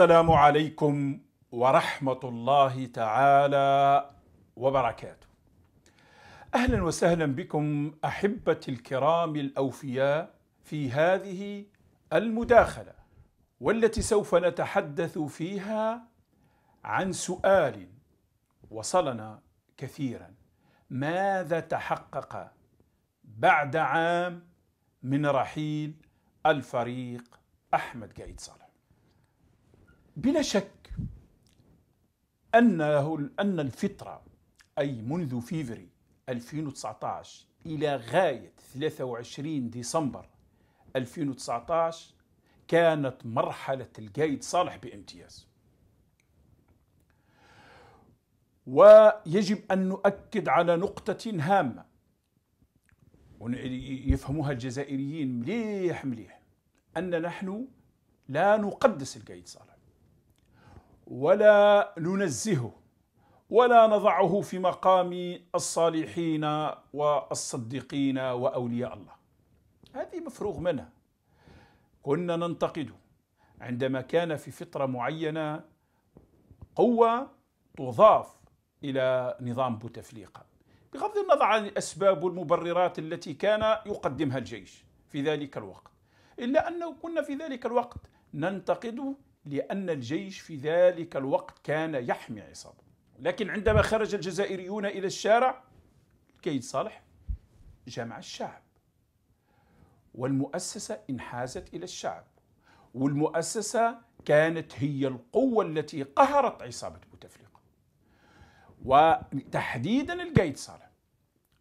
السلام عليكم ورحمه الله تعالى وبركاته اهلا وسهلا بكم احبتي الكرام الاوفياء في هذه المداخله والتي سوف نتحدث فيها عن سؤال وصلنا كثيرا ماذا تحقق بعد عام من رحيل الفريق احمد قايد صالح بلا شك أنه أن الفترة أي منذ فيفري 2019 إلى غاية 23 ديسمبر 2019 كانت مرحلة القايد صالح بامتياز ويجب أن نؤكد على نقطة هامة يفهموها الجزائريين مليح مليح أن نحن لا نقدس القايد صالح ولا ننزهه ولا نضعه في مقام الصالحين والصديقين واولياء الله هذه مفروغ منها كنا ننتقده عندما كان في فتره معينه قوه تضاف الى نظام بوتفليقه بغض النظر عن الاسباب والمبررات التي كان يقدمها الجيش في ذلك الوقت الا انه كنا في ذلك الوقت ننتقد لأن الجيش في ذلك الوقت كان يحمي عصابه لكن عندما خرج الجزائريون إلى الشارع كيد صالح جمع الشعب والمؤسسة انحازت إلى الشعب والمؤسسة كانت هي القوة التي قهرت عصابة بوتفليقة وتحديدا القايد صالح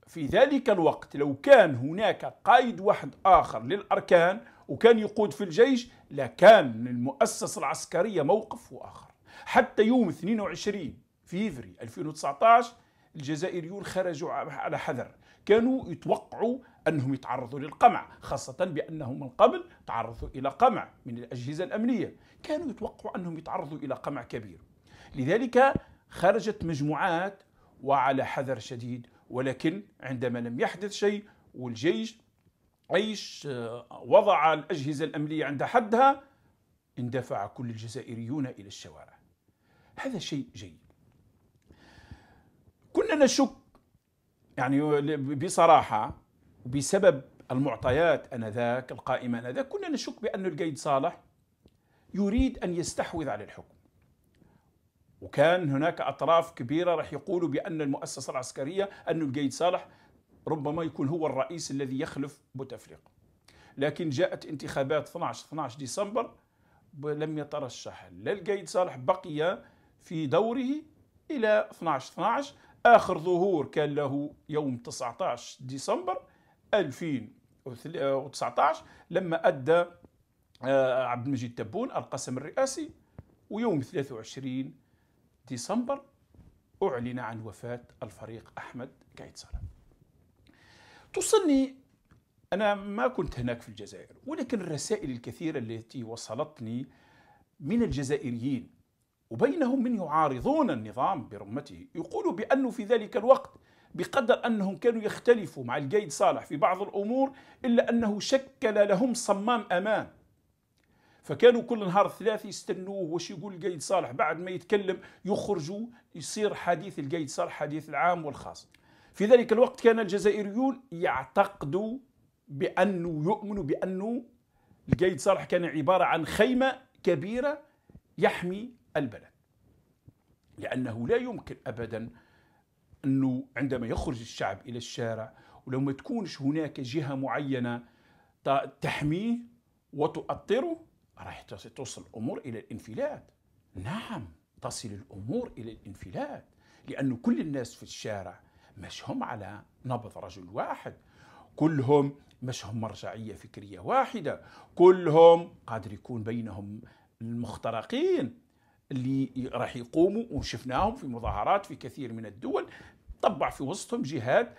في ذلك الوقت لو كان هناك قائد واحد آخر للأركان وكان يقود في الجيش لكان للمؤسسة العسكرية موقف آخر حتى يوم 22 فيفري 2019 الجزائريون خرجوا على حذر كانوا يتوقعوا أنهم يتعرضوا للقمع خاصة بأنهم من قبل تعرضوا إلى قمع من الأجهزة الأمنية كانوا يتوقعوا أنهم يتعرضوا إلى قمع كبير لذلك خرجت مجموعات وعلى حذر شديد ولكن عندما لم يحدث شيء والجيش عيش آه، وضع الأجهزة الأمنية عند حدها اندفع كل الجزائريون إلى الشوارع هذا شيء جيد كنا نشك يعني بصراحة بسبب المعطيات أنذاك القائمة أنذاك كنا نشك بأن القيد صالح يريد أن يستحوذ على الحكم وكان هناك أطراف كبيرة راح يقولوا بأن المؤسسة العسكرية أن القيد صالح ربما يكون هو الرئيس الذي يخلف بوتفليقه لكن جاءت انتخابات 12 12 ديسمبر لم يترشح لا القايد صالح بقي في دوره الى 12 12 اخر ظهور كان له يوم 19 ديسمبر 2019 لما ادى آه، عبد المجيد تبون القسم الرئاسي ويوم 23 ديسمبر اعلن عن وفاه الفريق احمد قايد صالح توصلني أنا ما كنت هناك في الجزائر ولكن الرسائل الكثيرة التي وصلتني من الجزائريين وبينهم من يعارضون النظام برمته يقول بأنه في ذلك الوقت بقدر أنهم كانوا يختلفوا مع القيد صالح في بعض الأمور إلا أنه شكل لهم صمام أمان فكانوا كل نهار ثلاثة يستنوه واش يقول القيد صالح بعد ما يتكلم يخرجوا يصير حديث القيد صالح حديث العام والخاص في ذلك الوقت كان الجزائريون يعتقدوا بأنه يؤمنوا بأنه القايد صالح كان عبارة عن خيمة كبيرة يحمي البلد لأنه لا يمكن أبدا أنه عندما يخرج الشعب إلى الشارع ولو ما تكونش هناك جهة معينة تحميه وتؤطره راح تصل الأمور إلى الانفلات نعم تصل الأمور إلى الانفلات لانه كل الناس في الشارع مش هم على نبض رجل واحد كلهم مش هم مرجعية فكرية واحدة كلهم قادر يكون بينهم المخترقين اللي راح يقوموا وشفناهم في مظاهرات في كثير من الدول طبع في وسطهم جهاد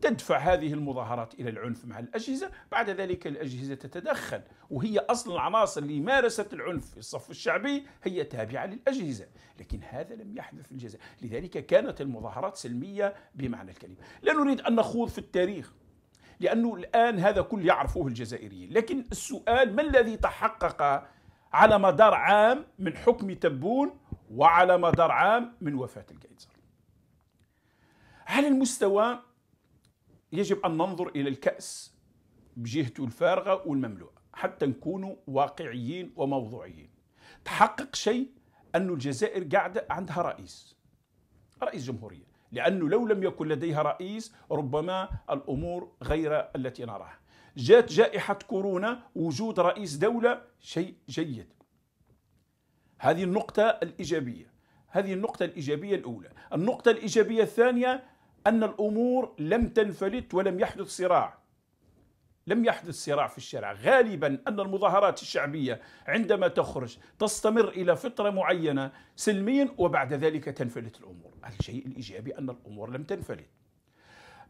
تدفع هذه المظاهرات الى العنف مع الاجهزه، بعد ذلك الاجهزه تتدخل، وهي اصلا العناصر اللي مارست العنف في الصف الشعبي هي تابعه للاجهزه، لكن هذا لم يحدث في الجزائر، لذلك كانت المظاهرات سلميه بمعنى الكلمه، لا نريد ان نخوض في التاريخ لانه الان هذا كل يعرفوه الجزائريين، لكن السؤال ما الذي تحقق على مدار عام من حكم تبون وعلى مدار عام من وفاه القيصر؟ على المستوى يجب أن ننظر إلى الكأس بجهته الفارغة والمملوءة حتى نكونوا واقعيين وموضوعيين تحقق شيء أن الجزائر قاعدة عندها رئيس رئيس جمهورية لأنه لو لم يكن لديها رئيس ربما الأمور غير التي نراها جاءت جائحة كورونا وجود رئيس دولة شيء جيد هذه النقطة الإيجابية هذه النقطة الإيجابية الأولى النقطة الإيجابية الثانية أن الأمور لم تنفلت ولم يحدث صراع لم يحدث صراع في الشارع غالبا أن المظاهرات الشعبية عندما تخرج تستمر إلى فترة معينة سلميا وبعد ذلك تنفلت الأمور الشيء الإيجابي أن الأمور لم تنفلت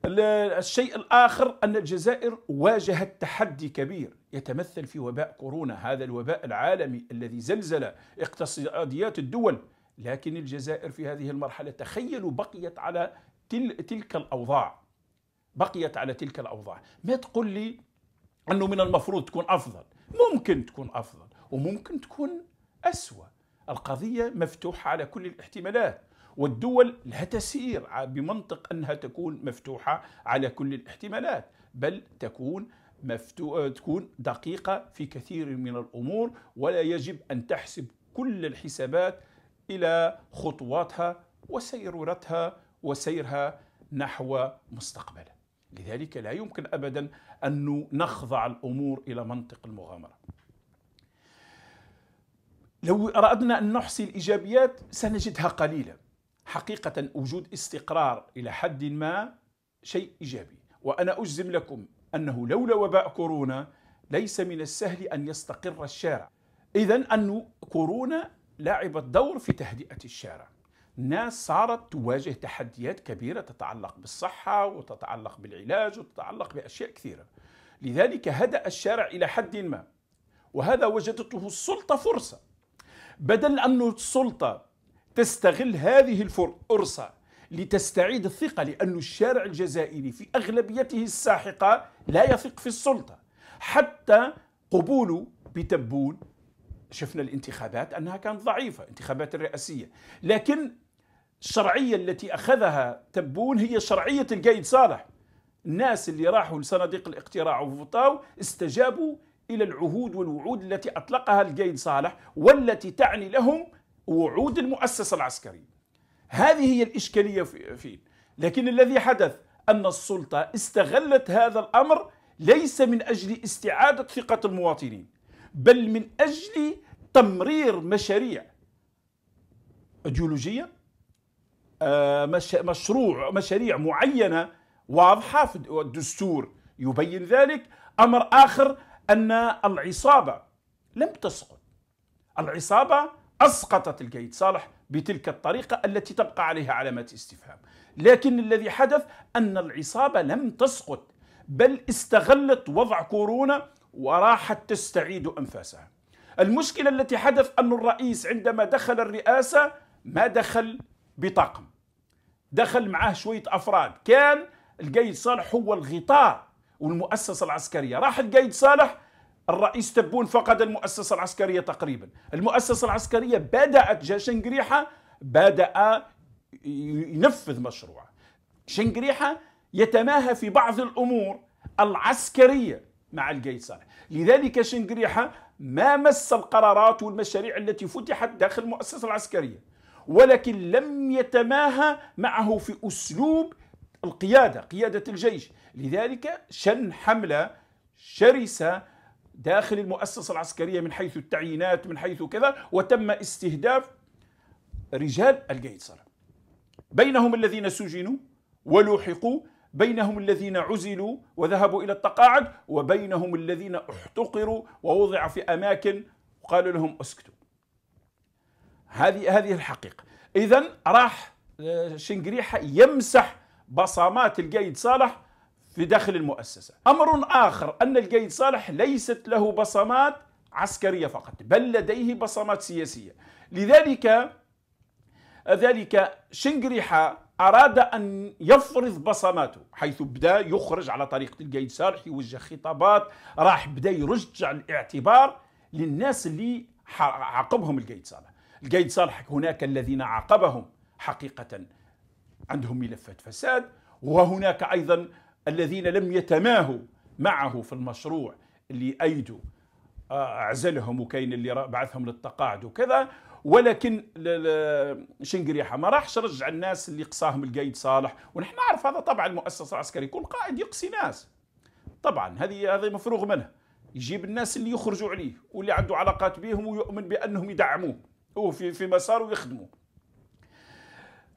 الشيء الآخر أن الجزائر واجهت تحدي كبير يتمثل في وباء كورونا هذا الوباء العالمي الذي زلزل اقتصاديات الدول لكن الجزائر في هذه المرحلة تخيلوا بقيت على تل تلك الاوضاع بقيت على تلك الاوضاع ما تقول لي انه من المفروض تكون افضل ممكن تكون افضل وممكن تكون اسوا القضيه مفتوحه على كل الاحتمالات والدول لها تسير بمنطق انها تكون مفتوحه على كل الاحتمالات بل تكون مفتو... تكون دقيقه في كثير من الامور ولا يجب ان تحسب كل الحسابات الى خطواتها وسيرورتها وسيرها نحو مستقبله لذلك لا يمكن ابدا ان نخضع الامور الى منطق المغامره لو اردنا ان نحصي الايجابيات سنجدها قليله حقيقه وجود استقرار الى حد ما شيء ايجابي وانا اجزم لكم انه لولا وباء كورونا ليس من السهل ان يستقر الشارع اذا ان كورونا لعبت دور في تهدئه الشارع ناس صارت تواجه تحديات كبيرة تتعلق بالصحة وتتعلق بالعلاج وتتعلق بأشياء كثيرة لذلك هدأ الشارع إلى حد ما وهذا وجدته السلطة فرصة بدل أن السلطة تستغل هذه الفرصة لتستعيد الثقة لأن الشارع الجزائري في أغلبيته الساحقة لا يثق في السلطة حتى قبوله بتبون شفنا الانتخابات انها كانت ضعيفه انتخابات الرئاسيه لكن الشرعيه التي اخذها تبون هي شرعيه القايد صالح الناس اللي راحوا لصناديق الاقتراع وفوطاو استجابوا الى العهود والوعود التي اطلقها القايد صالح والتي تعني لهم وعود المؤسسه العسكريه. هذه هي الاشكاليه فيه، لكن الذي حدث ان السلطه استغلت هذا الامر ليس من اجل استعاده ثقه المواطنين، بل من اجل تمرير مشاريع جيولوجيه آه، مشروع مشاريع معينه واضحه في الدستور يبين ذلك امر اخر ان العصابه لم تسقط العصابه اسقطت القيد صالح بتلك الطريقه التي تبقى عليها علامات استفهام لكن الذي حدث ان العصابه لم تسقط بل استغلت وضع كورونا وراحت تستعيد انفاسها المشكله التي حدث ان الرئيس عندما دخل الرئاسه ما دخل بطاقم دخل معاه شوية أفراد كان القايد صالح هو الغطاء والمؤسسة العسكرية راح القايد صالح الرئيس تبون فقد المؤسسة العسكرية تقريبا المؤسسة العسكرية بدأت جا شنقريحة بدأ ينفذ مشروع شنقريحة يتماهى في بعض الأمور العسكرية مع القايد صالح لذلك شنقريحة ما مس القرارات والمشاريع التي فتحت داخل المؤسسة العسكرية ولكن لم يتماهى معه في أسلوب القيادة قيادة الجيش لذلك شن حملة شرسة داخل المؤسسة العسكرية من حيث التعيينات من حيث كذا وتم استهداف رجال القيصر بينهم الذين سجنوا ولوحقوا بينهم الذين عزلوا وذهبوا إلى التقاعد وبينهم الذين احتقروا ووضع في أماكن وقالوا لهم اسكتوا هذه هذه الحقيقه اذا راح آه، شنقريحه يمسح بصمات القايد صالح في داخل المؤسسه امر اخر ان القايد صالح ليست له بصمات عسكريه فقط بل لديه بصمات سياسيه لذلك ذلك شنقريحه أراد أن يفرض بصماته حيث بدأ يخرج على طريقة القايد صالح يوجه خطابات راح بدأ يرجع الاعتبار للناس اللي عاقبهم القايد صالح القيد صالح هناك الذين عاقبهم حقيقة عندهم ملفات فساد وهناك أيضا الذين لم يتماهوا معه في المشروع اللي أيدوا آه، أعزلهم وكاين اللي بعثهم للتقاعد وكذا ولكن شنقريحة ما راحش رجع الناس اللي قصاهم القايد صالح ونحن نعرف هذا طبعا المؤسسة العسكرية كل قائد يقصي ناس طبعا هذه هذا مفروغ منه يجيب الناس اللي يخرجوا عليه واللي عنده علاقات بهم ويؤمن بأنهم يدعموه هو في في مساره يخدموا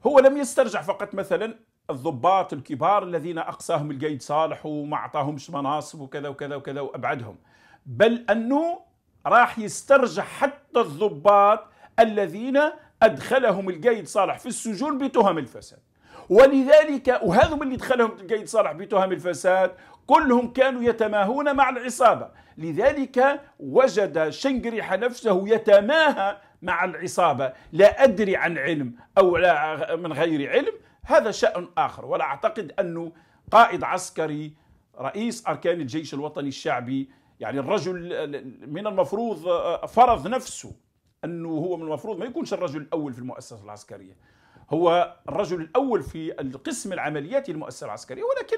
هو لم يسترجع فقط مثلا الضباط الكبار الذين اقصاهم القيد صالح وما اعطاهمش مناصب وكذا وكذا وكذا وابعدهم بل انه راح يسترجع حتى الضباط الذين ادخلهم القيد صالح في السجون بتهم الفساد ولذلك وهذم اللي دخلهم القيد صالح بتهم الفساد كلهم كانوا يتماهون مع العصابه لذلك وجد شنقريح نفسه يتماهى مع العصابة لا أدري عن علم أو لا من غير علم هذا شأن آخر ولا أعتقد أنه قائد عسكري رئيس أركان الجيش الوطني الشعبي يعني الرجل من المفروض فرض نفسه أنه هو من المفروض ما يكونش الرجل الأول في المؤسسة العسكرية هو الرجل الأول في القسم العملياتي للمؤسسة العسكرية ولكن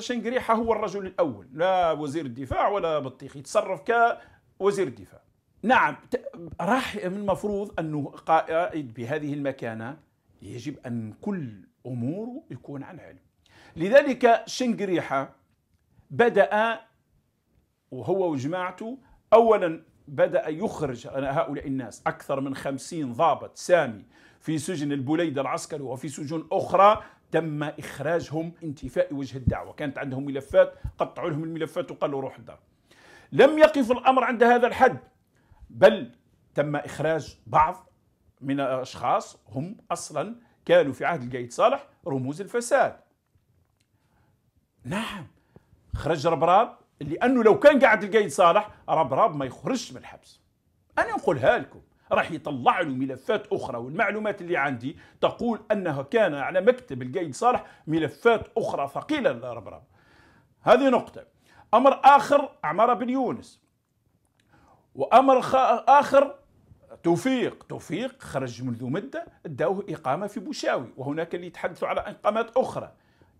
شنقريحة هو الرجل الأول لا وزير الدفاع ولا بطيخ يتصرف كوزير الدفاع نعم راح من المفروض أنه قائد بهذه المكانة يجب أن كل أموره يكون عن علم لذلك شنقريحة بدأ وهو وجماعته أولا بدأ يخرج هؤلاء الناس أكثر من خمسين ضابط سامي في سجن البوليدة العسكري وفي سجون أخرى تم إخراجهم انتفاء وجه الدعوة كانت عندهم ملفات قطعوا لهم الملفات وقالوا روح الدار لم يقف الأمر عند هذا الحد بل تم إخراج بعض من الأشخاص هم أصلا كانوا في عهد القايد صالح رموز الفساد نعم خرج ربراب لأنه لو كان قاعد القايد صالح ربراب ما يخرجش من الحبس أنا نقولها لكم راح يطلع له ملفات اخرى والمعلومات اللي عندي تقول انه كان على مكتب القايد صالح ملفات اخرى ثقيله لربراب هذه نقطه امر اخر عماره بن يونس وامر اخر توفيق توفيق خرج منذ مده اداوه اقامه في بوشاوي وهناك اللي يتحدثوا على اقامات اخرى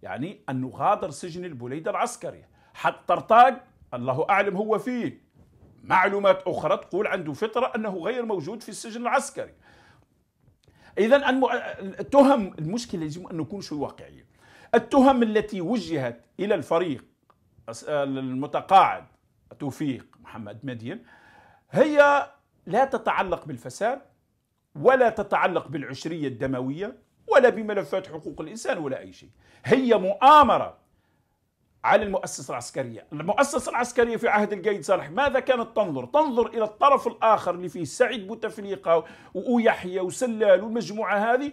يعني ان نغادر سجن البوليده العسكري حتى طرطاق الله اعلم هو فيه معلومات اخرى تقول عنده فطره انه غير موجود في السجن العسكري اذا التهم المشكله يجب ان نكون شو واقعيين التهم التي وجهت الى الفريق المتقاعد توفيق محمد مدين هي لا تتعلق بالفساد ولا تتعلق بالعشرية الدموية ولا بملفات حقوق الإنسان ولا أي شيء هي مؤامرة على المؤسسة العسكرية المؤسسة العسكرية في عهد القيد صالح ماذا كانت تنظر؟ تنظر إلى الطرف الآخر اللي فيه سعيد بوتفليقة ويحيى وسلال والمجموعة هذه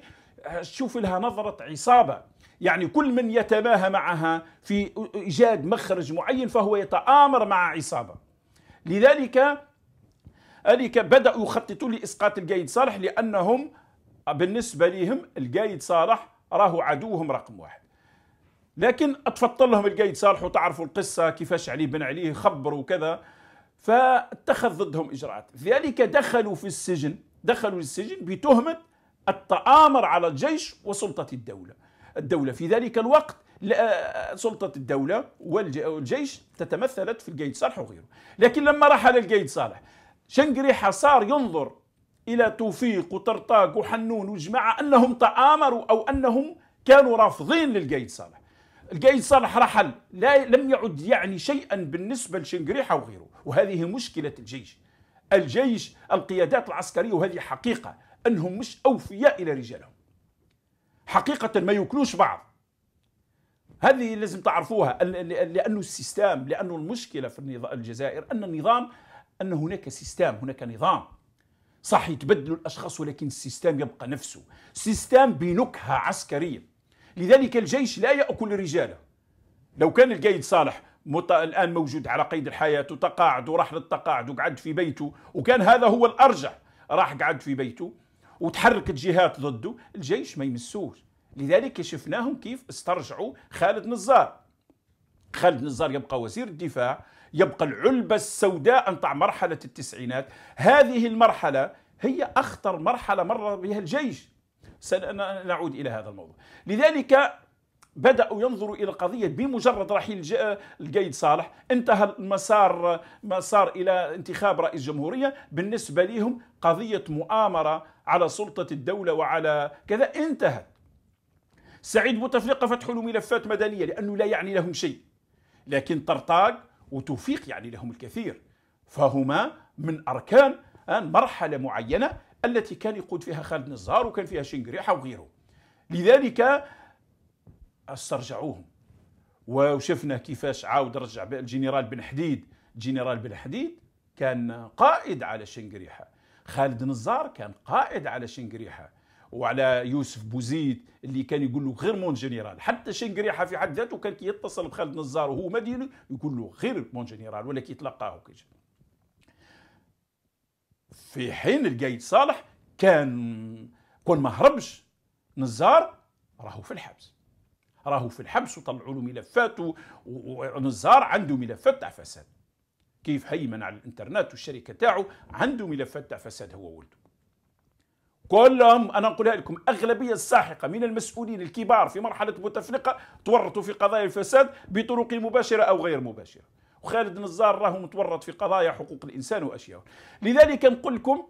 شوف لها نظرة عصابة يعني كل من يتماهى معها في إيجاد مخرج معين فهو يتآمر مع عصابة لذلك أليك بدأوا يخططوا لإسقاط القايد صالح لأنهم بالنسبة لهم القايد صالح راهو عدوهم رقم واحد لكن اتفطر لهم القايد صالح وتعرفوا القصة كيفاش علي بن علي خبروا وكذا فاتخذ ضدهم إجراءات لذلك دخلوا في السجن دخلوا السجن بتهمة التآمر على الجيش وسلطة الدولة الدولة في ذلك الوقت آه، سلطة الدولة والجيش تتمثلت في القايد صالح وغيره لكن لما رحل القايد صالح شنقريحة صار ينظر إلى توفيق وطرطاق وحنون وجماعة أنهم تآمروا أو أنهم كانوا رافضين للقايد صالح القايد صالح رحل لا لم يعد يعني شيئا بالنسبة لشنقريحة وغيره وهذه مشكلة الجيش الجيش القيادات العسكرية وهذه حقيقة أنهم مش أوفياء إلى رجالهم حقيقة ما يوكلوش بعض هذه لازم تعرفوها لأنه السيستم لأنه المشكلة في الجزائر أن النظام أن هناك سيستام هناك نظام صح يتبدلوا الأشخاص ولكن السيستام يبقى نفسه سيستام بنكهة عسكرية لذلك الجيش لا يأكل رجاله لو كان القايد صالح مط... الآن موجود على قيد الحياة وتقاعد وراح للتقاعد وقعد في بيته وكان هذا هو الأرجح راح قعد في بيته وتحركت جهات ضده الجيش ما يمسوش لذلك شفناهم كيف استرجعوا خالد نزار خالد نزار يبقى وزير الدفاع يبقى العلبة السوداء نتاع مرحلة التسعينات هذه المرحلة هي أخطر مرحلة مر بها الجيش سنعود إلى هذا الموضوع لذلك بدأوا ينظروا إلى القضية بمجرد رحيل القيد صالح انتهى المسار مسار إلى انتخاب رئيس جمهورية بالنسبة لهم قضية مؤامرة على سلطة الدولة وعلى كذا انتهت سعيد بوتفليقة فتحوا له ملفات مدنية لأنه لا يعني لهم شيء لكن طرطاق وتوفيق يعني لهم الكثير فهما من أركان آه، مرحلة معينة التي كان يقود فيها خالد نزار وكان فيها شنقريحة وغيره لذلك استرجعوهم وشفنا كيفاش عاود رجع الجنرال بن حديد الجنرال بن حديد كان قائد على شنقريحة خالد نزار كان قائد على شنقريحة وعلى يوسف بوزيد اللي كان يقول له غير مون جنرال حتى شنقريحه في حد ذاته كان كي يتصل بخالد نزار وهو مديني يقول له غير مون جنرال ولا كي وكيجي في حين القايد صالح كان كون ما هربش نزار راهو في الحبس راهو في الحبس وطلعوا له ملفات ونزار عنده ملفات تاع فساد كيف هيمن على الانترنت والشركه تاعو عنده ملفات تاع فساد هو ولده كلهم انا نقولها لكم اغلبيه الساحقه من المسؤولين الكبار في مرحله بوتفليقه تورطوا في قضايا الفساد بطرق مباشره او غير مباشره وخالد نزار راه متورط في قضايا حقوق الانسان واشياء لذلك نقول لكم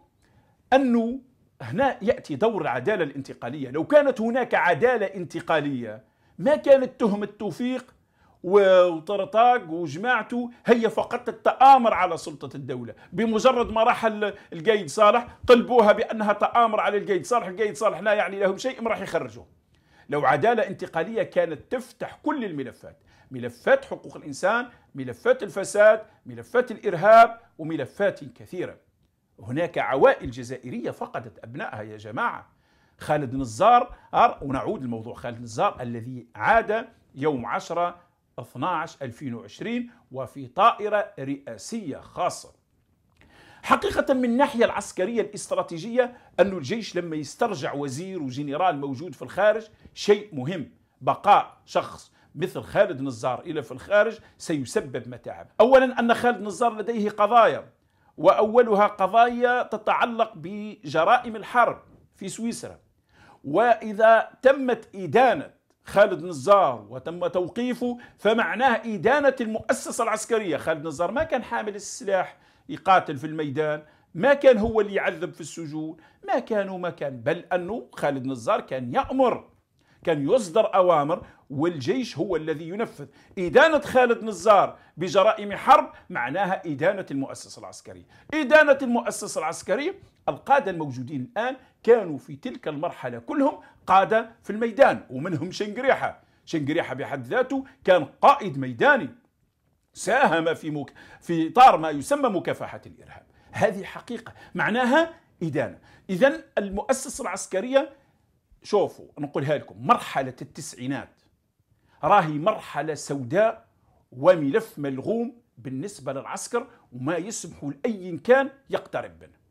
انه هنا ياتي دور العداله الانتقاليه لو كانت هناك عداله انتقاليه ما كانت تهمه توفيق وطرطاق وجماعته هي فقط التآمر على سلطة الدولة بمجرد ما راح القايد صالح طلبوها بأنها تآمر على القايد صالح القايد صالح لا يعني لهم شيء راح يخرجوه لو عدالة انتقالية كانت تفتح كل الملفات ملفات حقوق الإنسان ملفات الفساد ملفات الإرهاب وملفات كثيرة هناك عوائل جزائرية فقدت أبنائها يا جماعة خالد نزار ونعود لموضوع خالد نزار الذي عاد يوم 10 12 2020 وفي طائرة رئاسية خاصة حقيقة من الناحية العسكرية الاستراتيجية أن الجيش لما يسترجع وزير وجنرال موجود في الخارج شيء مهم بقاء شخص مثل خالد نزار إلى في الخارج سيسبب متاعب أولا أن خالد نزار لديه قضايا وأولها قضايا تتعلق بجرائم الحرب في سويسرا وإذا تمت إدانة خالد نزار وتم توقيفه فمعناه إدانة المؤسسة العسكرية خالد نزار ما كان حامل السلاح يقاتل في الميدان ما كان هو اللي يعذب في السجون ما كان وما كان بل أنه خالد نزار كان يأمر كان يصدر أوامر والجيش هو الذي ينفذ إدانة خالد نزار بجرائم حرب معناها إدانة المؤسسة العسكرية إدانة المؤسسة العسكرية القادة الموجودين الآن كانوا في تلك المرحلة كلهم قادة في الميدان ومنهم شنقريحة شنقريحة بحد ذاته كان قائد ميداني ساهم في مك... في اطار ما يسمى مكافحه الارهاب هذه حقيقه معناها ادانه اذا المؤسسه العسكريه شوفوا نقولها لكم مرحله التسعينات راهي مرحله سوداء وملف ملغوم بالنسبه للعسكر وما يسمح لاي كان يقترب منه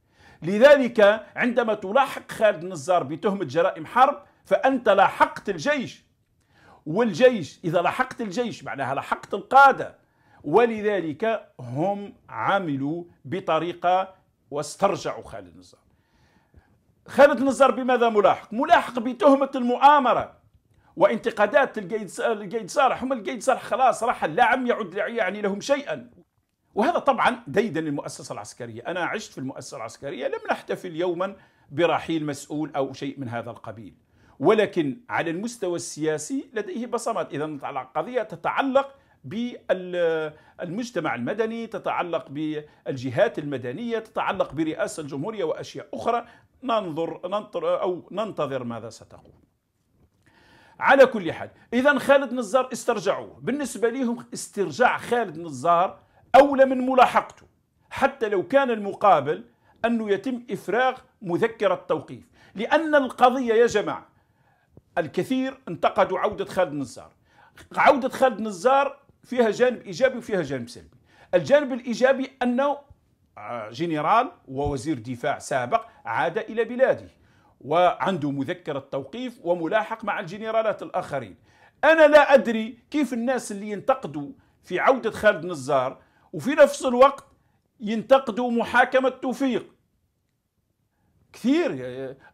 لذلك عندما تلاحق خالد النزار بتهمة جرائم حرب فأنت لاحقت الجيش والجيش إذا لاحقت الجيش معناها لاحقت القادة ولذلك هم عملوا بطريقة واسترجعوا خالد النزار خالد النزار بماذا ملاحق؟ ملاحق بتهمة المؤامرة وانتقادات القيد القيد صالح هم القيد صالح خلاص راح لا عم يعد يعني لهم شيئا وهذا طبعا ديدا للمؤسسة العسكرية أنا عشت في المؤسسة العسكرية لم نحتفل يوما برحيل مسؤول أو شيء من هذا القبيل ولكن على المستوى السياسي لديه بصمات إذا القضية تتعلق بالمجتمع المدني تتعلق بالجهات المدنية تتعلق برئاسة الجمهورية وأشياء أخرى ننظر ننطر أو ننتظر ماذا ستقول على كل حال إذا خالد نزار استرجعوه بالنسبة لهم استرجاع خالد نزار أولى من ملاحقته حتى لو كان المقابل أنه يتم إفراغ مذكرة توقيف لأن القضية يا جماعة الكثير انتقدوا عودة خالد نزار عودة خالد نزار فيها جانب إيجابي وفيها جانب سلبي الجانب الإيجابي أنه آه، جنرال ووزير دفاع سابق عاد إلى بلاده وعنده مذكرة توقيف وملاحق مع الجنرالات الآخرين أنا لا أدري كيف الناس اللي ينتقدوا في عودة خالد نزار وفي نفس الوقت ينتقدوا محاكمة توفيق كثير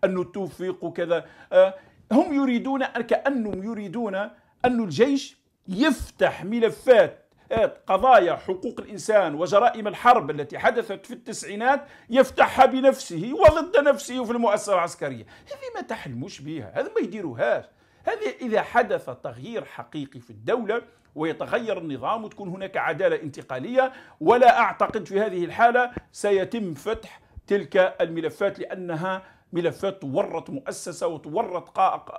أنه توفيق وكذا آه، هم يريدون كأنهم يريدون أن الجيش يفتح ملفات آه، قضايا حقوق الإنسان وجرائم الحرب التي حدثت في التسعينات يفتحها بنفسه وضد نفسه في المؤسسة العسكرية هذه ما تحلموش بها هذا ما يديروهاش هذا إذا حدث تغيير حقيقي في الدولة ويتغير النظام وتكون هناك عدالة انتقالية ولا أعتقد في هذه الحالة سيتم فتح تلك الملفات لأنها ملفات تورط مؤسسة وتورط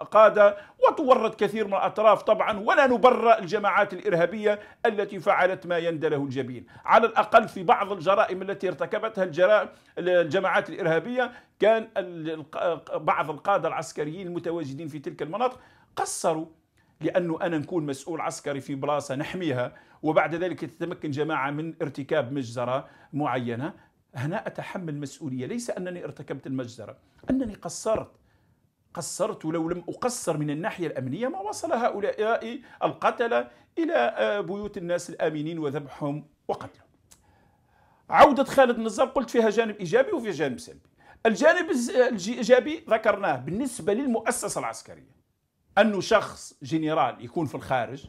قادة وتورط كثير من الأطراف طبعا ولا نبرأ الجماعات الإرهابية التي فعلت ما يندى له الجبين على الأقل في بعض الجرائم التي ارتكبتها الجماعات الإرهابية كان بعض القادة العسكريين المتواجدين في تلك المناطق قصروا لانه انا نكون مسؤول عسكري في بلاصه نحميها وبعد ذلك تتمكن جماعه من ارتكاب مجزره معينه هنا اتحمل مسؤوليه ليس انني ارتكبت المجزره انني قصرت قصرت ولو لم أقصر من الناحية الأمنية ما وصل هؤلاء القتلة إلى آه، بيوت الناس الآمنين وذبحهم وقتلهم عودة خالد نزار قلت فيها جانب إيجابي وفيها جانب سلبي الجانب الإيجابي ذكرناه بالنسبة للمؤسسة العسكرية انه شخص جنرال يكون في الخارج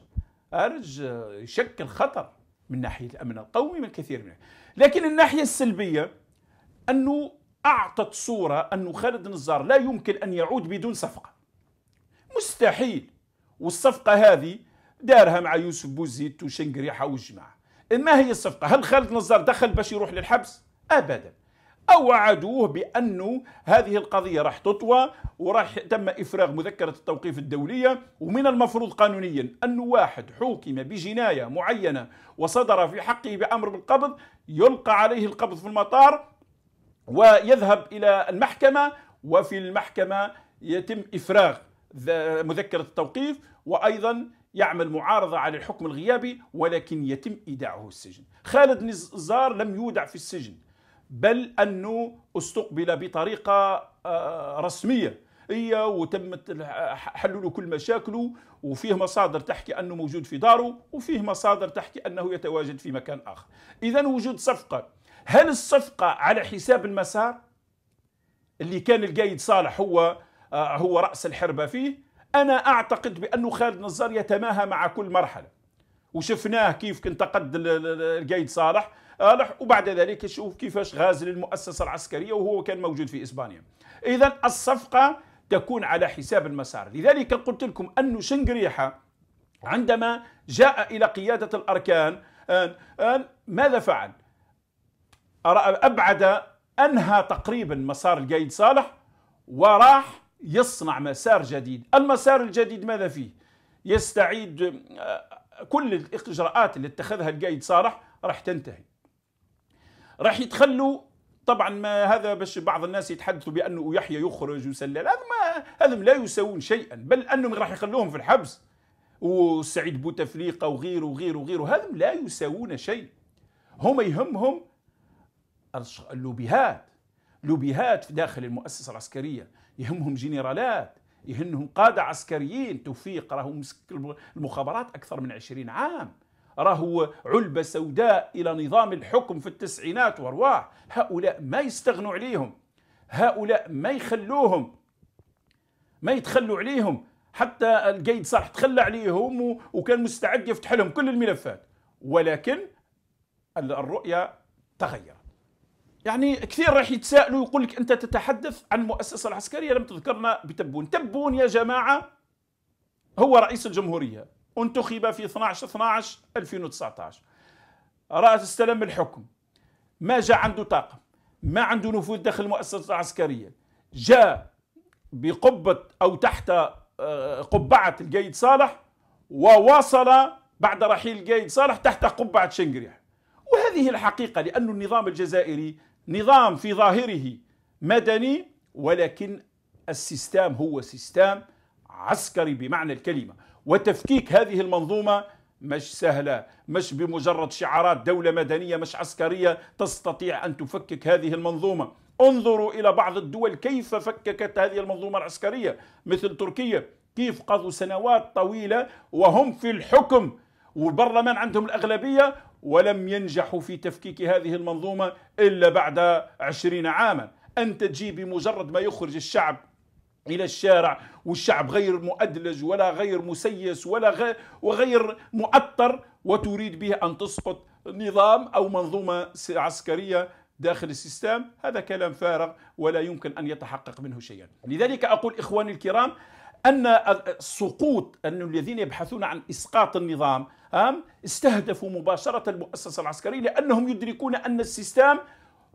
خارج آه، يشكل خطر من ناحيه الامن القومي من كثير منه لكن الناحيه السلبيه انه اعطت صوره انه خالد نزار لا يمكن ان يعود بدون صفقه مستحيل والصفقه هذه دارها مع يوسف بوزيد وشنقريحه والجماعه ما هي الصفقه هل خالد نزار دخل باش يروح للحبس ابدا أو وعدوه بأنه هذه القضية راح تطوى وراح تم إفراغ مذكرة التوقيف الدولية ومن المفروض قانونيا أن واحد حوكم بجناية معينة وصدر في حقه بأمر بالقبض يلقى عليه القبض في المطار ويذهب إلى المحكمة وفي المحكمة يتم إفراغ مذكرة التوقيف وأيضا يعمل معارضة على الحكم الغيابي ولكن يتم إيداعه السجن خالد نزار لم يودع في السجن بل أنه استقبل بطريقة آه، آه، رسمية هي وتم حل له كل مشاكله وفيه مصادر تحكي أنه موجود في داره وفيه مصادر تحكي أنه يتواجد في مكان آخر إذا وجود صفقة هل الصفقة على حساب المسار اللي كان القايد صالح هو آه، هو رأس الحربة فيه أنا أعتقد بأنه خالد نزار يتماهى مع كل مرحلة وشفناه كيف كنت قد القايد صالح صالح وبعد ذلك شوف كيفاش غازل المؤسسه العسكريه وهو كان موجود في اسبانيا اذا الصفقه تكون على حساب المسار لذلك قلت لكم أن شنقريحة عندما جاء إلى قيادة الأركان آه، آه، ماذا فعل أبعد أنهى تقريبا مسار القايد صالح وراح يصنع مسار جديد المسار الجديد ماذا فيه يستعيد آه، كل الإجراءات اللي اتخذها القايد صالح راح تنتهي راح يتخلوا طبعا ما هذا باش بعض الناس يتحدثوا بانه يحيى يخرج وسلال هذا ما هذم لا يسوون شيئا بل انهم راح يخلوهم في الحبس وسعيد بوتفليقه وغيره وغيره وغيره هذم لا يساوون شيء هم يهمهم اللوبيهات لوبيهات في داخل المؤسسه العسكريه يهمهم جنرالات يهمهم قاده عسكريين توفيق مسك المخابرات اكثر من عشرين عام راهو علبة سوداء إلى نظام الحكم في التسعينات وارواح هؤلاء ما يستغنوا عليهم هؤلاء ما يخلوهم ما يتخلوا عليهم حتى القيد صالح تخلى عليهم وكان مستعد يفتح لهم كل الملفات ولكن الرؤية تغيرت يعني كثير راح يتساءلوا يقول لك انت تتحدث عن المؤسسه العسكريه لم تذكرنا بتبون، تبون يا جماعه هو رئيس الجمهوريه انتخب في 12 12 2019 راه استلم الحكم ما جاء عنده طاقم ما عنده نفوذ داخل المؤسسة العسكرية جاء بقبة أو تحت آه، قبعة القايد صالح وواصل بعد رحيل القايد صالح تحت قبعة شنقريح وهذه الحقيقة لأن النظام الجزائري نظام في ظاهره مدني ولكن السيستام هو سيستام عسكري بمعنى الكلمة وتفكيك هذه المنظومة مش سهلة مش بمجرد شعارات دولة مدنية مش عسكرية تستطيع أن تفكك هذه المنظومة انظروا إلى بعض الدول كيف فككت هذه المنظومة العسكرية مثل تركيا كيف قضوا سنوات طويلة وهم في الحكم والبرلمان عندهم الأغلبية ولم ينجحوا في تفكيك هذه المنظومة إلا بعد عشرين عاما أنت تجي بمجرد ما يخرج الشعب الى الشارع والشعب غير مؤدلج ولا غير مسيس ولا غير وغير مؤطر وتريد به ان تسقط نظام او منظومه عسكريه داخل السيستم هذا كلام فارغ ولا يمكن ان يتحقق منه شيئا لذلك اقول اخواني الكرام ان السقوط ان الذين يبحثون عن اسقاط النظام استهدفوا مباشره المؤسسه العسكريه لانهم يدركون ان السيستم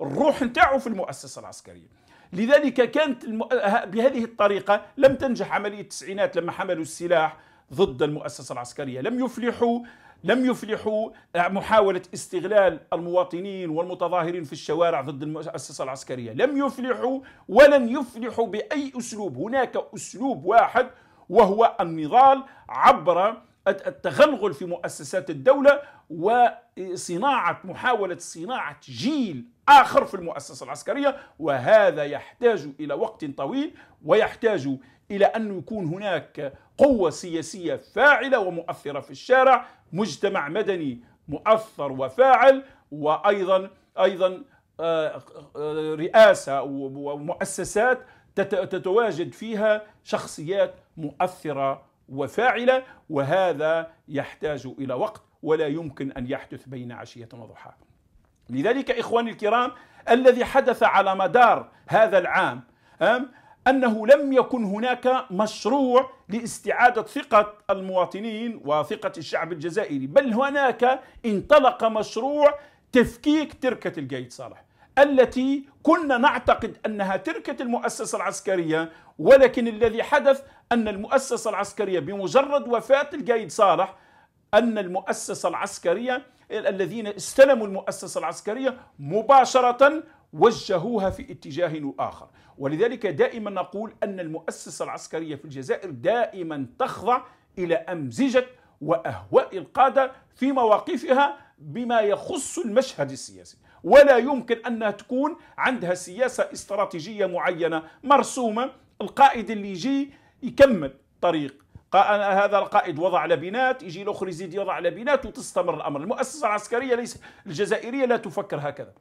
الروح نتاعو في المؤسسه العسكريه لذلك كانت بهذه الطريقة لم تنجح عملية التسعينات لما حملوا السلاح ضد المؤسسة العسكرية لم يفلحوا لم يفلحوا محاولة استغلال المواطنين والمتظاهرين في الشوارع ضد المؤسسة العسكرية لم يفلحوا ولن يفلحوا بأي أسلوب هناك أسلوب واحد وهو النضال عبر التغلغل في مؤسسات الدولة وصناعة محاولة صناعة جيل آخر في المؤسسة العسكرية وهذا يحتاج إلى وقت طويل ويحتاج إلى أن يكون هناك قوة سياسية فاعلة ومؤثرة في الشارع مجتمع مدني مؤثر وفاعل وأيضا أيضا آه، آه، رئاسة ومؤسسات تتواجد فيها شخصيات مؤثرة وفاعلة وهذا يحتاج إلى وقت ولا يمكن أن يحدث بين عشية وضحاها لذلك إخواني الكرام الذي حدث على مدار هذا العام أنه لم يكن هناك مشروع لاستعادة ثقة المواطنين وثقة الشعب الجزائري بل هناك انطلق مشروع تفكيك تركة القايد صالح التي كنا نعتقد انها تركة المؤسسه العسكريه ولكن الذي حدث ان المؤسسه العسكريه بمجرد وفاه القايد صالح أن المؤسسة العسكرية الذين استلموا المؤسسة العسكرية مباشرة وجهوها في اتجاه آخر ولذلك دائما نقول أن المؤسسة العسكرية في الجزائر دائما تخضع إلى أمزجة وأهواء القادة في مواقفها بما يخص المشهد السياسي ولا يمكن أنها تكون عندها سياسة استراتيجية معينة مرسومة القائد اللي يجي يكمل طريق هذا القائد وضع لبنات يجي الاخر يزيد يضع لبنات وتستمر الامر المؤسسه العسكريه ليس الجزائريه لا تفكر هكذا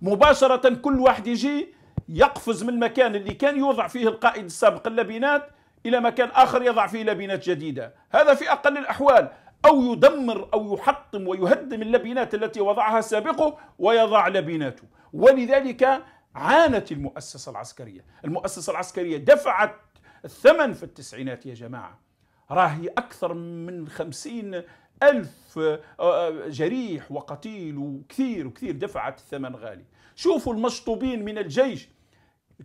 مباشره كل واحد يجي يقفز من المكان اللي كان يوضع فيه القائد السابق اللبنات الى مكان اخر يضع فيه لبنات جديده هذا في اقل الاحوال او يدمر او يحطم ويهدم اللبنات التي وضعها سابقه ويضع لبناته ولذلك عانت المؤسسه العسكريه المؤسسه العسكريه دفعت الثمن في التسعينات يا جماعة راهي أكثر من خمسين ألف آه، آه، جريح وقتيل وكثير وكثير دفعت الثمن غالي شوفوا المشطوبين من الجيش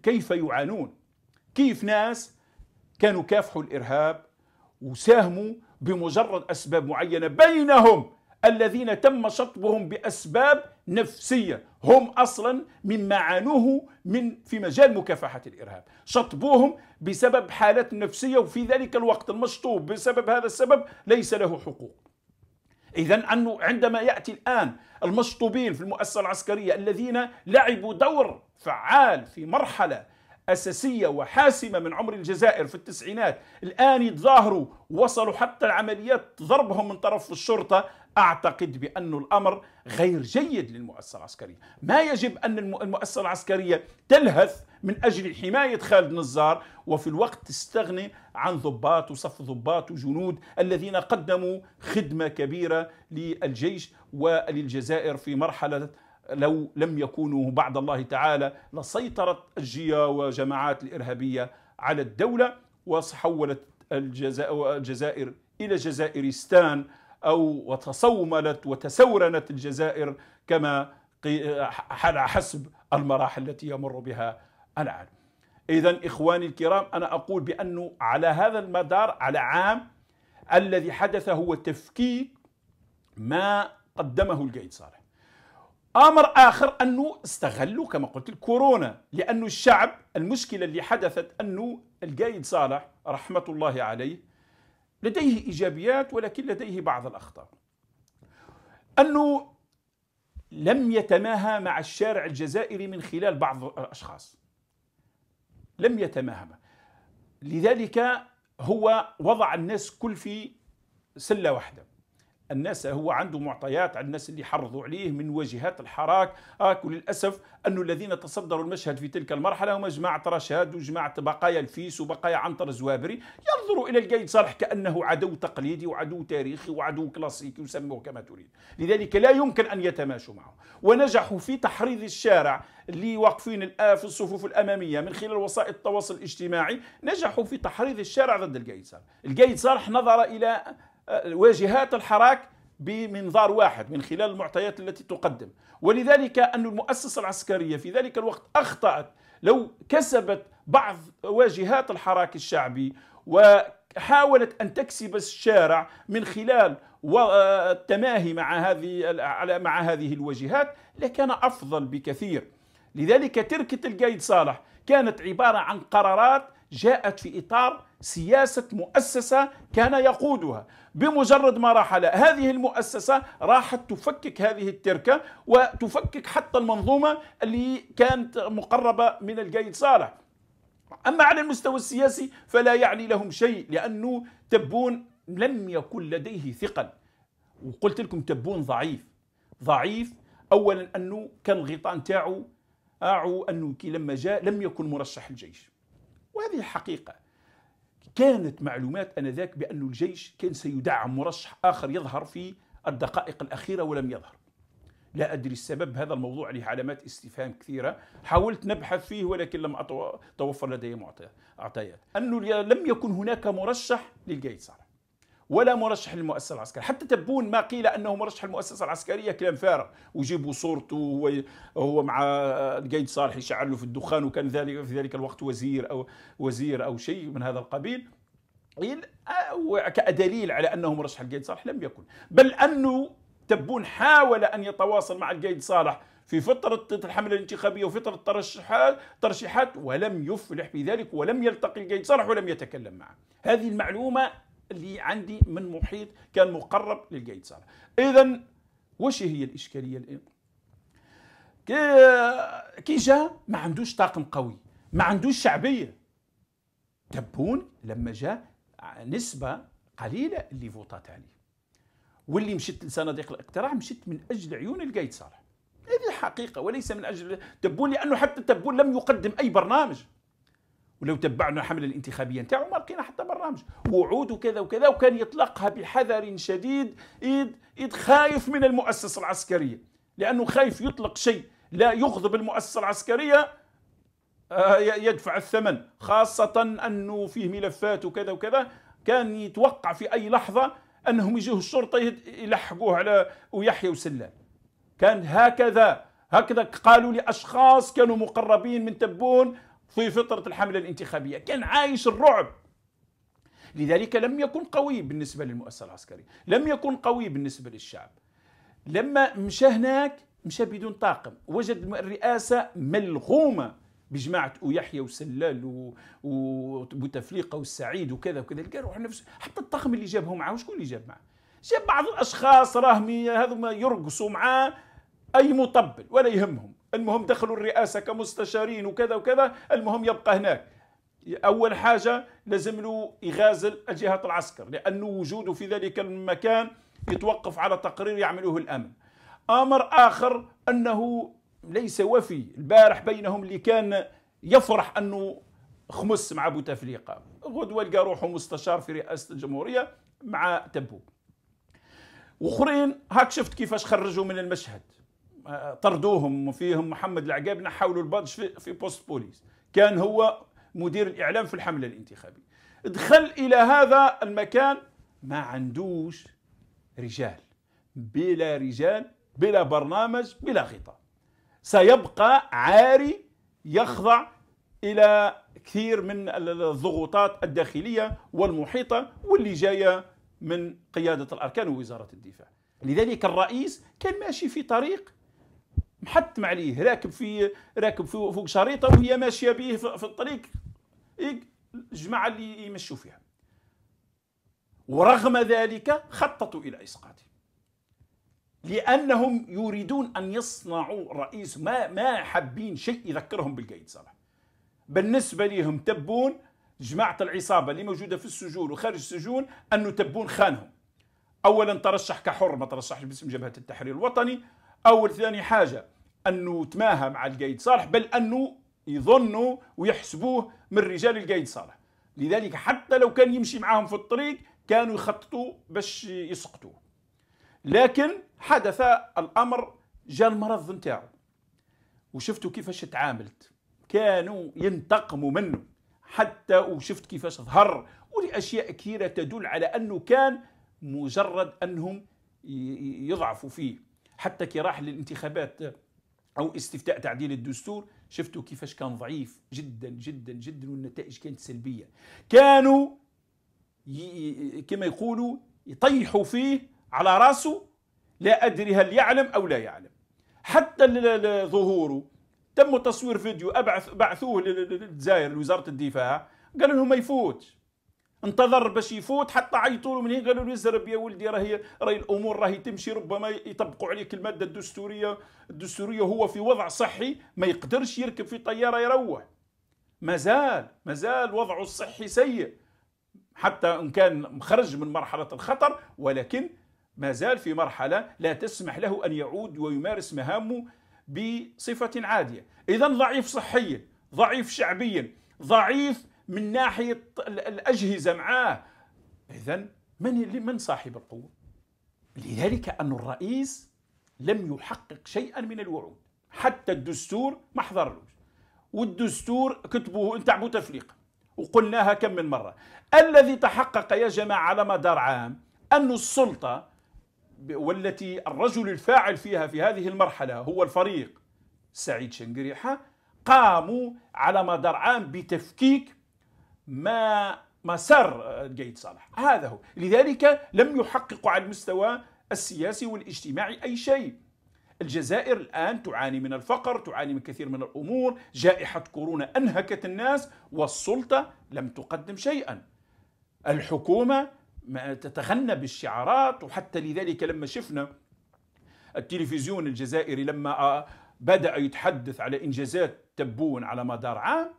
كيف يعانون كيف ناس كانوا كافحوا الإرهاب وساهموا بمجرد أسباب معينة بينهم الذين تم شطبهم بأسباب نفسية هم اصلا مما عانوه من في مجال مكافحه الارهاب شطبوهم بسبب حالات نفسيه وفي ذلك الوقت المشطوب بسبب هذا السبب ليس له حقوق اذا انه عندما ياتي الان المشطوبين في المؤسسه العسكريه الذين لعبوا دور فعال في مرحله أساسية وحاسمة من عمر الجزائر في التسعينات الآن يتظاهروا وصلوا حتى العمليات ضربهم من طرف الشرطة أعتقد بأن الأمر غير جيد للمؤسسة العسكرية ما يجب أن المؤسسة العسكرية تلهث من أجل حماية خالد نزار وفي الوقت تستغني عن ضباط وصف ضباط وجنود الذين قدموا خدمة كبيرة للجيش وللجزائر في مرحلة لو لم يكونوا بعد الله تعالى لسيطرت الجيا وجماعات الإرهابية على الدولة وحولت الجزائر إلى جزائرستان أو وتصوملت وتسورنت الجزائر كما على حسب المراحل التي يمر بها العالم إذا إخواني الكرام أنا أقول بأنه على هذا المدار على عام الذي حدث هو تفكيك ما قدمه القيد صالح امر اخر انه استغلوا كما قلت الكورونا لانه الشعب المشكله اللي حدثت انه القايد صالح رحمه الله عليه لديه إيجابيات ولكن لديه بعض الأخطاء أنه لم يتماهى مع الشارع الجزائري من خلال بعض الأشخاص لم يتماهى لذلك هو وضع الناس كل في سلة واحدة الناس هو عنده معطيات على الناس اللي حرضوا عليه من واجهات الحراك آك آه، وللأسف أن الذين تصدروا المشهد في تلك المرحلة هم جماعة رشاد وجماعة بقايا الفيس وبقايا عنتر الزوابري ينظروا إلى القايد صالح كأنه عدو تقليدي وعدو تاريخي وعدو كلاسيكي وسموه كما تريد لذلك لا يمكن أن يتماشوا معه ونجحوا في تحريض الشارع اللي واقفين الآن في الصفوف الأمامية من خلال وسائل التواصل الاجتماعي نجحوا في تحريض الشارع ضد القايد صالح القايد صالح نظر إلى واجهات الحراك بمنظار واحد من خلال المعطيات التي تقدم ولذلك أن المؤسسة العسكرية في ذلك الوقت أخطأت لو كسبت بعض واجهات الحراك الشعبي وحاولت أن تكسب الشارع من خلال التماهي مع هذه مع هذه الواجهات لكان أفضل بكثير لذلك تركة القايد صالح كانت عبارة عن قرارات جاءت في إطار سياسة مؤسسة كان يقودها بمجرد ما رحل هذه المؤسسة راحت تفكك هذه التركة وتفكك حتى المنظومة اللي كانت مقربة من القايد صالح أما على المستوى السياسي فلا يعني لهم شيء لأنه تبون لم يكن لديه ثقل وقلت لكم تبون ضعيف ضعيف أولا أنه كان الغطاء نتاعو أعو أنه كي لما جاء لم يكن مرشح الجيش وهذه حقيقة كانت معلومات أنذاك بأن الجيش كان سيدعم مرشح آخر يظهر في الدقائق الأخيرة ولم يظهر لا أدري السبب هذا الموضوع له علامات استفهام كثيرة حاولت نبحث فيه ولكن لم أتوفر لدي معطيات أنه لم يكن هناك مرشح للقايد صالح ولا مرشح للمؤسسه العسكريه حتى تبون ما قيل انه مرشح المؤسسه العسكريه كلام فارغ وجيبوا صورته وهو مع القيد صالح يشعل له في الدخان وكان ذلك في ذلك الوقت وزير او وزير او شيء من هذا القبيل كدليل على انه مرشح القيد صالح لم يكن بل انه تبون حاول ان يتواصل مع القيد صالح في فترة الحملة الانتخابية وفترة الترشحات ترشيحات ولم يفلح بذلك ولم يلتقي القيد صالح ولم يتكلم معه هذه المعلومة اللي عندي من محيط كان مقرب للقايد صالح اذا واش هي الاشكاليه الان كي جا ما عندوش طاقم قوي ما عندوش شعبيه تبون لما جاء نسبه قليله اللي فوطات عليه واللي مشت لصناديق الاقتراع مشت من اجل عيون القايد صالح هذه حقيقه وليس من اجل تبون لانه حتى تبون لم يقدم اي برنامج ولو تبعنا الحمله الانتخابيه نتاعو ما لقينا حتى برنامج وعود وكذا وكذا وكان يطلقها بحذر شديد ايد ايد خايف من المؤسسه العسكريه لانه خايف يطلق شيء لا يغضب المؤسسه العسكريه آه، يدفع الثمن خاصه انه فيه ملفات وكذا وكذا كان يتوقع في اي لحظه انهم يجيه الشرطه يلحقوه على ويحيى وسلام كان هكذا هكذا قالوا لاشخاص كانوا مقربين من تبون في فترة الحملة الانتخابية كان عايش الرعب لذلك لم يكن قوي بالنسبة للمؤسسة العسكرية لم يكن قوي بالنسبة للشعب لما مشى هناك مشى بدون طاقم وجد الرئاسة ملغومة بجماعة ويحيى وسلال وبوتفليقة والسعيد وكذا وكذا لقى روح نفسه حتى الطاقم اللي جابهم معاه شكون اللي جاب معاه جاب بعض الأشخاص راهم هذوما يرقصوا معاه أي مطبل ولا يهمهم المهم دخلوا الرئاسة كمستشارين وكذا وكذا المهم يبقى هناك أول حاجة لازم له يغازل الجهة العسكر لأنه وجوده في ذلك المكان يتوقف على تقرير يعمله الأمن أمر آخر أنه ليس وفي البارح بينهم اللي كان يفرح أنه خمس مع بوتفليقة غدوة لقى روحه مستشار في رئاسة الجمهورية مع تبوك وخرين هاك شفت كيفاش خرجوا من المشهد طردوهم وفيهم محمد العقاب حولوا البادج في, في بوست بوليس كان هو مدير الإعلام في الحملة الانتخابية دخل إلى هذا المكان ما عندوش رجال بلا رجال بلا برنامج بلا خطاب سيبقى عاري يخضع الى كثير من الضغوطات الداخليه والمحيطه واللي جايه من قياده الاركان ووزاره الدفاع لذلك الرئيس كان ماشي في طريق محتم عليه راكب في راكب في فوق شريطه وهي ماشيه به في الطريق إيه، الجماعه اللي يمشوا فيها ورغم ذلك خططوا الى اسقاطه لانهم يريدون ان يصنعوا رئيس ما ما حابين شيء يذكرهم بالقيد صالح بالنسبه لهم تبون جماعه العصابه اللي موجوده في السجون وخارج السجون انه تبون خانهم اولا ترشح كحر ما ترشحش باسم جبهه التحرير الوطني اول ثاني حاجه أنه تماهى مع القايد صالح بل أنه يظنوا ويحسبوه من رجال القايد صالح لذلك حتى لو كان يمشي معاهم في الطريق كانوا يخططوا باش يسقطوا لكن حدث الأمر جاء المرض نتاعو وشفتوا كيفاش تعاملت كانوا ينتقموا منه حتى وشفت كيفاش ظهر ولأشياء كثيرة تدل على أنه كان مجرد أنهم يضعفوا فيه حتى كي راح للانتخابات او استفتاء تعديل الدستور شفتوا كيفاش كان ضعيف جدا جدا جدا والنتائج كانت سلبيه كانوا ي... كما يقولوا يطيحوا فيه على راسه لا ادري هل يعلم او لا يعلم حتى ظهوره تم تصوير فيديو ابعث بعثوه للجزائر لوزاره الدفاع قالوا لهم ما يفوتش انتظر باش يفوت حتى عيطوا له من هنا قالوا له يزرب يا ولدي راهي راهي الامور راهي تمشي ربما يطبقوا عليك الماده الدستوريه الدستوريه هو في وضع صحي ما يقدرش يركب في طياره يروح مازال مازال وضعه الصحي سيء حتى ان كان مخرج من مرحله الخطر ولكن ما زال في مرحله لا تسمح له ان يعود ويمارس مهامه بصفه عاديه اذا ضعيف صحيا ضعيف شعبيا ضعيف من ناحيه الاجهزه معاه اذا من من صاحب القوه؟ لذلك ان الرئيس لم يحقق شيئا من الوعود حتى الدستور ما حضرلوش والدستور كتبوه نتاع بوتفليقه وقلناها كم من مره الذي تحقق يا جماعه على مدار عام ان السلطه والتي الرجل الفاعل فيها في هذه المرحله هو الفريق سعيد شنقريحه قاموا على مدار عام بتفكيك ما مسار جيد صالح هذا هو لذلك لم يحققوا على المستوى السياسي والاجتماعي أي شيء الجزائر الآن تعاني من الفقر تعاني من كثير من الأمور جائحة كورونا أنهكت الناس والسلطة لم تقدم شيئا الحكومة ما تتغنى بالشعارات وحتى لذلك لما شفنا التلفزيون الجزائري لما بدأ يتحدث على إنجازات تبون على مدار عام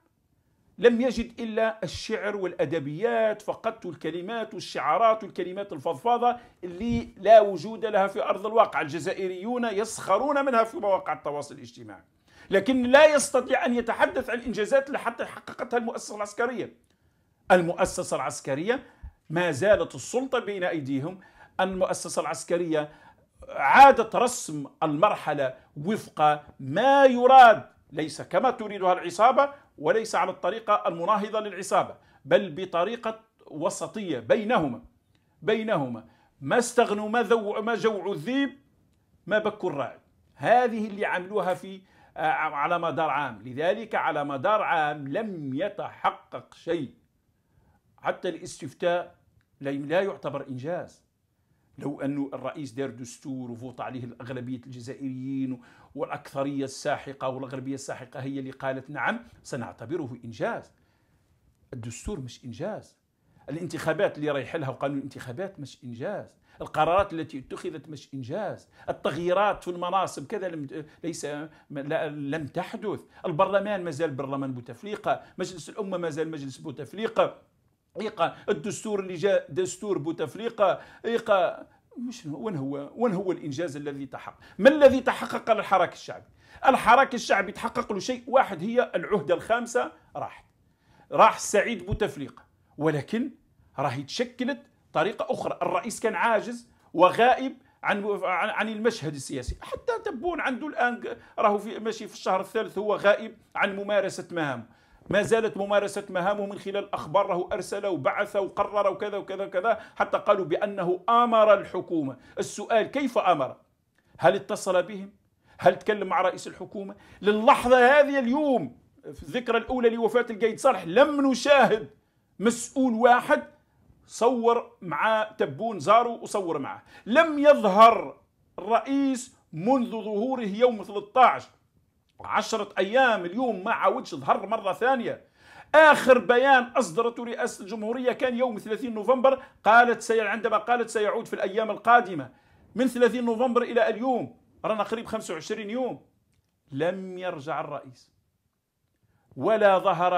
لم يجد إلا الشعر والأدبيات فقدت الكلمات والشعارات والكلمات الفضفاضة اللي لا وجود لها في أرض الواقع الجزائريون يسخرون منها في مواقع التواصل الاجتماعي لكن لا يستطيع أن يتحدث عن الإنجازات اللي حتى حققتها المؤسسة العسكرية المؤسسة العسكرية ما زالت السلطة بين أيديهم المؤسسة العسكرية عادت رسم المرحلة وفق ما يراد ليس كما تريدها العصابة وليس على الطريقة المناهضة للعصابة بل بطريقة وسطية بينهما بينهما ما استغنوا ما, ذو ما جوعوا الذيب ما بكوا الراعي هذه اللي عملوها في آه، على مدار عام لذلك على مدار عام لم يتحقق شيء حتى الاستفتاء لا يعتبر إنجاز لو أن الرئيس دار دستور وفوت عليه الأغلبية الجزائريين والأكثرية الساحقة والغربية الساحقة هي اللي قالت نعم سنعتبره إنجاز الدستور مش إنجاز الانتخابات اللي رايح لها وقانون الانتخابات مش إنجاز القرارات التي اتخذت مش إنجاز التغييرات في المناصب كذا لم ليس لم تحدث البرلمان ما زال برلمان بوتفليقة مجلس الأمة ما زال مجلس بوتفليقة إيقا الدستور اللي جاء دستور بوتفليقة إيقا مش وين هو وين هو الانجاز الذي تحقق؟ ما الذي تحقق للحراك الشعبي؟ الحراك الشعبي تحقق له شيء واحد هي العهده الخامسه راحت. راح سعيد بوتفليقه ولكن راهي تشكلت طريقه اخرى، الرئيس كان عاجز وغائب عن عن المشهد السياسي، حتى تبون عنده الان راهو في ماشي في الشهر الثالث هو غائب عن ممارسه مهامه. ما زالت ممارسة مهامه من خلال أخباره أرسل وبعث وقرر وكذا وكذا وكذا حتى قالوا بأنه آمر الحكومة السؤال كيف آمر هل اتصل بهم هل تكلم مع رئيس الحكومة للحظة هذه اليوم في الذكرى الأولى لوفاة القايد صالح لم نشاهد مسؤول واحد صور مع تبون زاره وصور معه لم يظهر الرئيس منذ ظهوره يوم 13 عشرة أيام اليوم ما عاودش ظهر مرة ثانية آخر بيان أصدرته رئاسة الجمهورية كان يوم 30 نوفمبر قالت سي... عندما قالت سيعود في الأيام القادمة من 30 نوفمبر إلى اليوم رانا قريب 25 يوم لم يرجع الرئيس ولا ظهر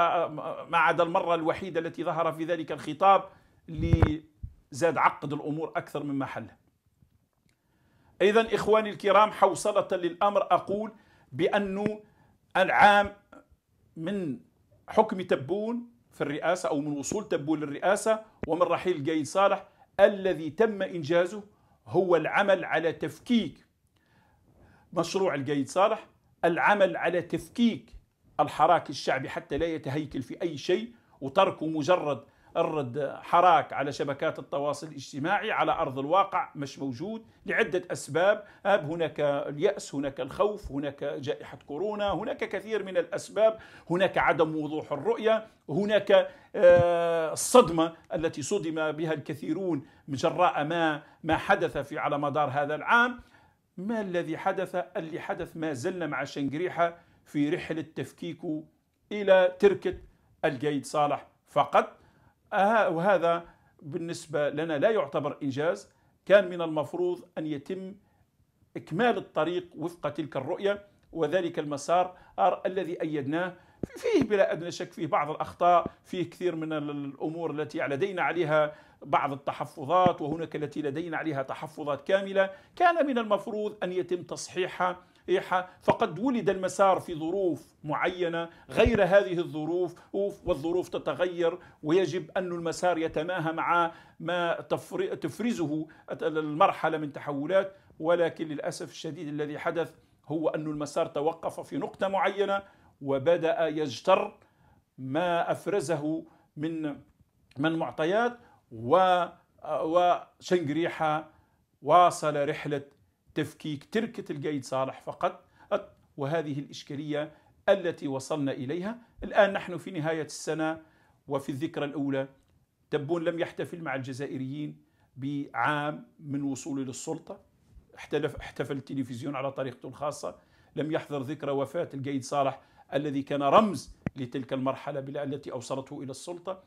ما عدا المرة الوحيدة التي ظهر في ذلك الخطاب اللي زاد عقد الأمور أكثر مما حلها إذا إخواني الكرام حوصلة للأمر أقول بأنه العام من حكم تبون في الرئاسة أو من وصول تبون للرئاسة ومن رحيل قايد صالح الذي تم إنجازه هو العمل على تفكيك مشروع القايد صالح العمل على تفكيك الحراك الشعبي حتى لا يتهيكل في أي شيء وتركه مجرد الرد حراك على شبكات التواصل الاجتماعي على أرض الواقع مش موجود لعدة أسباب هناك اليأس هناك الخوف هناك جائحة كورونا هناك كثير من الأسباب هناك عدم وضوح الرؤية هناك آه، الصدمة التي صدم بها الكثيرون جراء ما ما حدث في على مدار هذا العام ما الذي حدث اللي حدث ما زلنا مع شنقريحة في رحلة تفكيكه إلى تركة القيد صالح فقط أه، وهذا بالنسبة لنا لا يعتبر إنجاز كان من المفروض أن يتم إكمال الطريق وفق تلك الرؤية وذلك المسار الذي أيدناه فيه بلا أدنى شك فيه بعض الأخطاء فيه كثير من الأمور التي لدينا عليها بعض التحفظات وهناك التي لدينا عليها تحفظات كاملة كان من المفروض أن يتم تصحيحها فقد ولد المسار في ظروف معينة غير هذه الظروف والظروف تتغير ويجب أن المسار يتماهى مع ما تفرزه المرحلة من تحولات ولكن للأسف الشديد الذي حدث هو أن المسار توقف في نقطة معينة وبدأ يجتر ما أفرزه من من معطيات و وشنقريحة واصل رحلة تفكيك تركة القيد صالح فقط وهذه الإشكالية التي وصلنا إليها الآن نحن في نهاية السنة وفي الذكرى الأولى تبون لم يحتفل مع الجزائريين بعام من وصوله للسلطة احتفل التلفزيون على طريقته الخاصة لم يحضر ذكرى وفاة القيد صالح الذي كان رمز لتلك المرحلة التي أوصلته إلى السلطة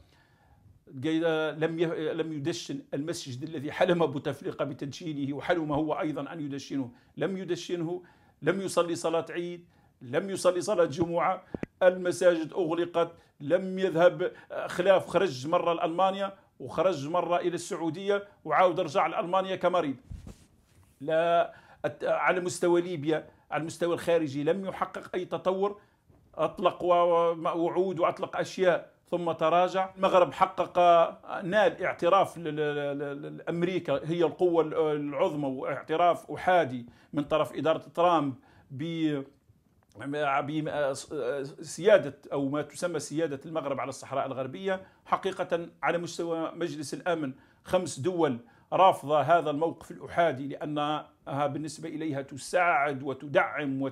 آه، لم آه، لم يدشن المسجد الذي حلم بوتفليقه بتدشينه وحلم هو ايضا ان يدشنه، لم يدشنه، لم يصلي صلاه عيد، لم يصلي صلاه جمعه، المساجد اغلقت، لم يذهب آه، خلاف خرج مره لالمانيا وخرج مره الى السعوديه وعاود رجع لالمانيا كمريض. لا على مستوى ليبيا على المستوى الخارجي لم يحقق اي تطور اطلق وعود واطلق اشياء ثم تراجع المغرب حقق نال اعتراف لأمريكا هي القوة العظمى واعتراف أحادي من طرف إدارة ترامب ب سيادة أو ما تسمى سيادة المغرب على الصحراء الغربية حقيقة على مستوى مجلس الأمن خمس دول رافضة هذا الموقف الأحادي لأنها بالنسبة إليها تساعد وتدعم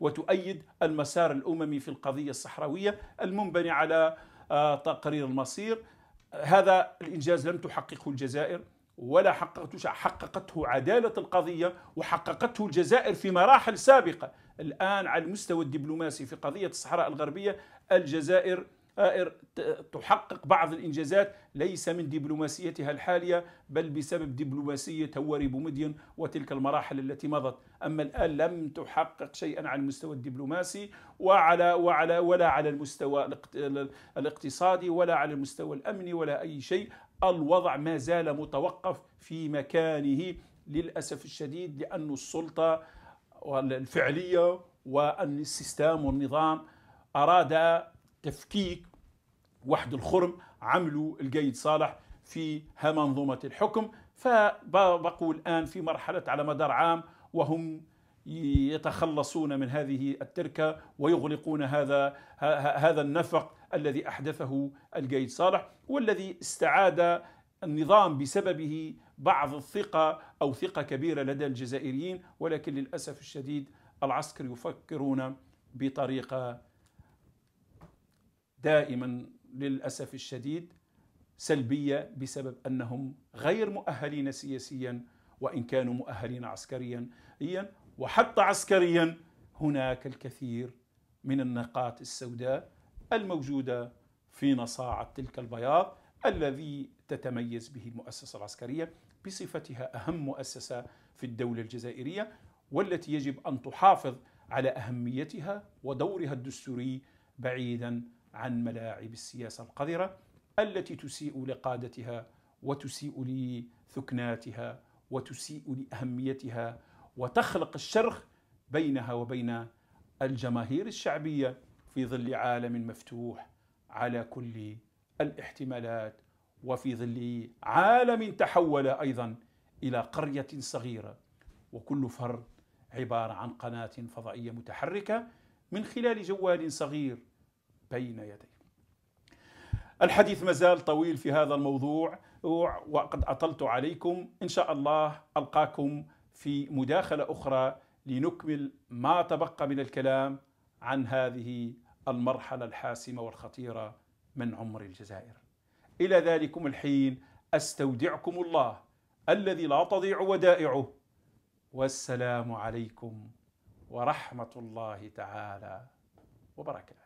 وتؤيد المسار الأممي في القضية الصحراوية المنبني على تقرير المصير هذا الإنجاز لم تحققه الجزائر ولا حققته حققته عدالة القضية وحققته الجزائر في مراحل سابقة الآن على المستوى الدبلوماسي في قضية الصحراء الغربية الجزائر تحقق بعض الإنجازات ليس من دبلوماسيتها الحالية بل بسبب دبلوماسية هواري بومدين وتلك المراحل التي مضت أما الآن لم تحقق شيئا على المستوى الدبلوماسي وعلى وعلى ولا على المستوى الاقتصادي ولا على المستوى الأمني ولا أي شيء الوضع ما زال متوقف في مكانه للأسف الشديد لأن السلطة الفعلية والسيستم والنظام أراد تفكيك وحد الخرم عملوا القيد صالح في منظومة الحكم فبقوا الآن في مرحلة على مدار عام وهم يتخلصون من هذه التركة ويغلقون هذا هذا النفق الذي أحدثه القيد صالح والذي استعاد النظام بسببه بعض الثقة أو ثقة كبيرة لدى الجزائريين ولكن للأسف الشديد العسكر يفكرون بطريقة دائما للاسف الشديد سلبيه بسبب انهم غير مؤهلين سياسيا وان كانوا مؤهلين عسكريا وحتى عسكريا هناك الكثير من النقاط السوداء الموجوده في نصاعه تلك البياض الذي تتميز به المؤسسه العسكريه بصفتها اهم مؤسسه في الدوله الجزائريه والتي يجب ان تحافظ على اهميتها ودورها الدستوري بعيدا عن ملاعب السياسه القذره التي تسيء لقادتها وتسيء لثكناتها وتسيء لاهميتها وتخلق الشرخ بينها وبين الجماهير الشعبيه في ظل عالم مفتوح على كل الاحتمالات وفي ظل عالم تحول ايضا الى قريه صغيره وكل فرد عباره عن قناه فضائيه متحركه من خلال جوال صغير بين يديه الحديث مازال طويل في هذا الموضوع وقد أطلت عليكم إن شاء الله ألقاكم في مداخلة أخرى لنكمل ما تبقى من الكلام عن هذه المرحلة الحاسمة والخطيرة من عمر الجزائر إلى ذلكم الحين أستودعكم الله الذي لا تضيع ودائعه والسلام عليكم ورحمة الله تعالى وبركاته